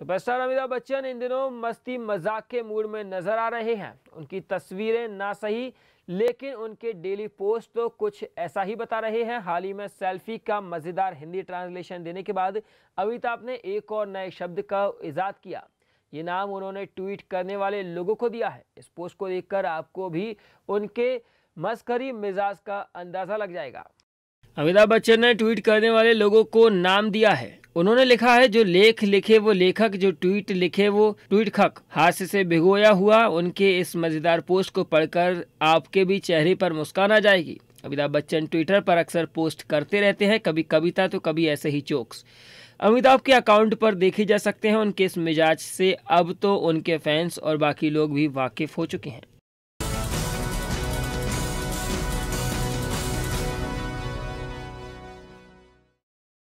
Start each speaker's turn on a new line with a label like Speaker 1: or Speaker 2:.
Speaker 1: तो सुपरस्टार अमिताभ बच्चन इन दिनों मस्ती मजाक के मूड में नजर आ रहे हैं उनकी तस्वीरें ना सही लेकिन उनके डेली पोस्ट तो कुछ ऐसा ही बता रहे हैं हाल ही में सेल्फी का मज़ेदार हिंदी ट्रांसलेशन देने के बाद अमिताभ ने एक और नए शब्द का ईजाद किया ये नाम उन्होंने ट्वीट करने वाले लोगों को दिया है इस पोस्ट को देखकर आपको भी उनके मस्करी मिजाज का अंदाज़ा लग जाएगा अमिताभ बच्चन ने ट्वीट करने वाले लोगों को नाम दिया है उन्होंने लिखा है जो लेख लिखे वो लेखक जो ट्वीट लिखे वो ट्वीट खक हास्य से भिगोया हुआ उनके इस मजेदार पोस्ट को पढ़कर आपके भी चेहरे पर मुस्कान आ जाएगी अमिताभ बच्चन ट्विटर पर अक्सर पोस्ट करते रहते हैं कभी कविता तो कभी ऐसे ही चोक्स अमिताभ के अकाउंट पर देखे जा सकते हैं उनके इस मिजाज से अब तो उनके फैंस और बाकी लोग भी वाकिफ हो चुके हैं